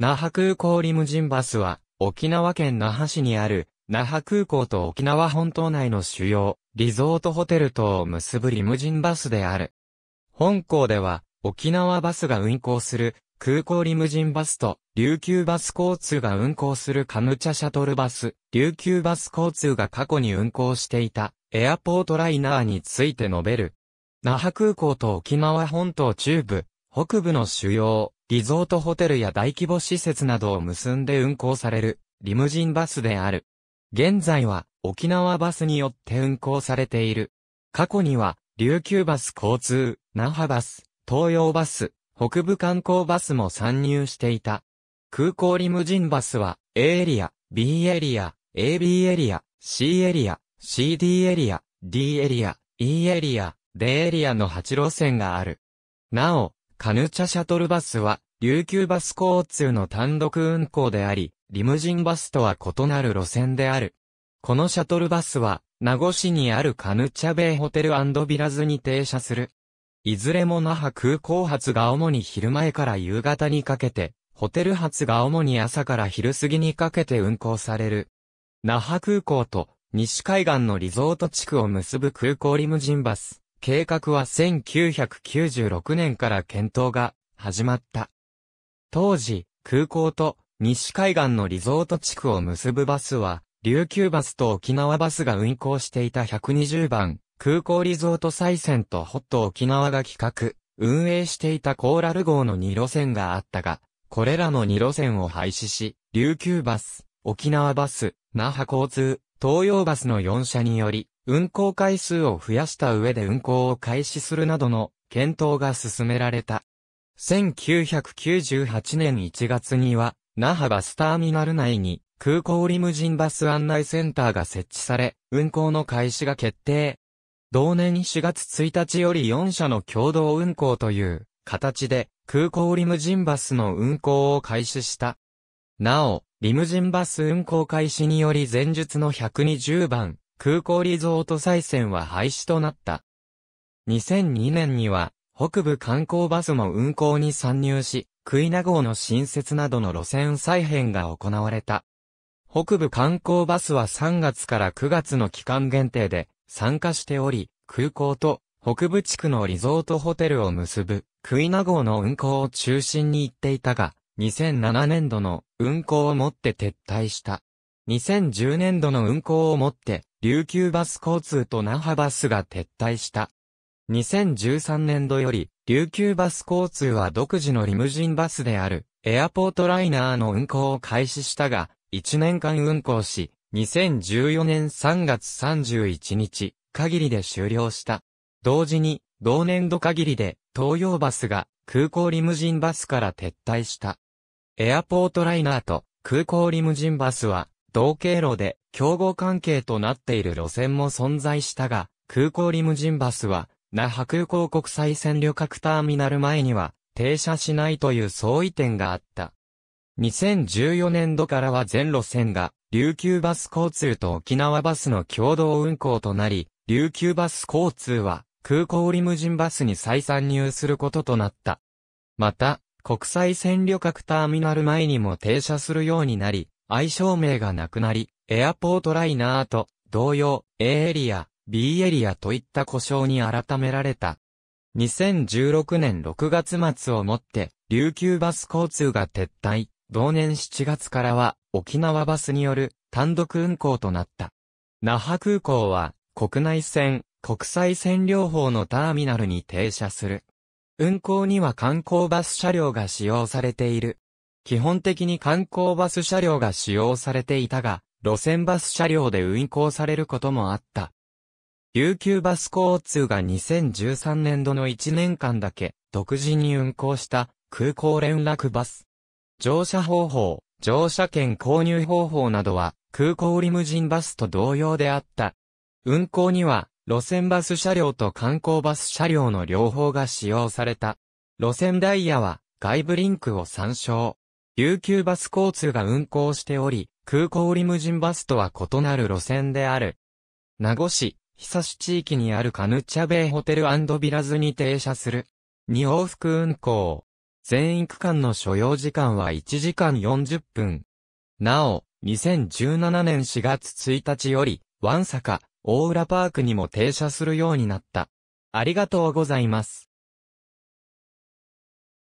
那覇空港リムジンバスは、沖縄県那覇市にある、那覇空港と沖縄本島内の主要、リゾートホテル等を結ぶリムジンバスである。本校では、沖縄バスが運行する、空港リムジンバスと、琉球バス交通が運行するカムチャシャトルバス、琉球バス交通が過去に運行していた、エアポートライナーについて述べる。那覇空港と沖縄本島中部、北部の主要、リゾートホテルや大規模施設などを結んで運行される、リムジンバスである。現在は、沖縄バスによって運行されている。過去には、琉球バス交通、那覇バス、東洋バス、北部観光バスも参入していた。空港リムジンバスは、A エリア、B エリア、AB エリア、C エリア、CD エリア、D エリア、E エリア、D エリアの8路線がある。なお、カヌチャシャトルバスは、琉球バス交通の単独運行であり、リムジンバスとは異なる路線である。このシャトルバスは、名護市にあるカヌチャベイホテルビラズに停車する。いずれも那覇空港発が主に昼前から夕方にかけて、ホテル発が主に朝から昼過ぎにかけて運行される。那覇空港と西海岸のリゾート地区を結ぶ空港リムジンバス。計画は1996年から検討が始まった。当時、空港と西海岸のリゾート地区を結ぶバスは、琉球バスと沖縄バスが運行していた120番、空港リゾート再選とホット沖縄が企画、運営していたコーラル号の2路線があったが、これらの2路線を廃止し、琉球バス、沖縄バス、那覇交通、東洋バスの4社により、運行回数を増やした上で運行を開始するなどの検討が進められた。1998年1月には、那覇バスターミナル内に空港リムジンバス案内センターが設置され、運行の開始が決定。同年4月1日より4社の共同運行という形で空港リムジンバスの運行を開始した。なお、リムジンバス運行開始により前述の120番空港リゾート再選は廃止となった。2002年には、北部観光バスも運行に参入し、クイナ号の新設などの路線再編が行われた。北部観光バスは3月から9月の期間限定で参加しており、空港と北部地区のリゾートホテルを結ぶクイナ号の運行を中心に行っていたが、2007年度の運行をもって撤退した。2010年度の運行をもって琉球バス交通と那覇バスが撤退した。2013年度より、琉球バス交通は独自のリムジンバスである、エアポートライナーの運行を開始したが、1年間運行し、2014年3月31日、限りで終了した。同時に、同年度限りで、東洋バスが、空港リムジンバスから撤退した。エアポートライナーと、空港リムジンバスは、同経路で競合関係となっている路線も存在したが、空港リムジンバスは、那覇空港国際線旅客ターミナル前には停車しないという相違点があった。2014年度からは全路線が琉球バス交通と沖縄バスの共同運行となり、琉球バス交通は空港リムジンバスに再参入することとなった。また、国際線旅客ターミナル前にも停車するようになり、愛称名がなくなり、エアポートライナーと同様、A エリア、B エリアといった故障に改められた。2016年6月末をもって、琉球バス交通が撤退、同年7月からは、沖縄バスによる単独運行となった。那覇空港は、国内線、国際線両方のターミナルに停車する。運行には観光バス車両が使用されている。基本的に観光バス車両が使用されていたが、路線バス車両で運行されることもあった。琉球バス交通が2013年度の1年間だけ独自に運行した空港連絡バス。乗車方法、乗車券購入方法などは空港リムジンバスと同様であった。運行には路線バス車両と観光バス車両の両方が使用された。路線ダイヤは外部リンクを参照。琉球バス交通が運行しており、空港リムジンバスとは異なる路線である。名護市、久志地域にあるカヌチャベイホテルビラズに停車する。2往復運行。全区間の所要時間は1時間40分。なお、2017年4月1日より、ワンサカ、大浦パークにも停車するようになった。ありがとうございます。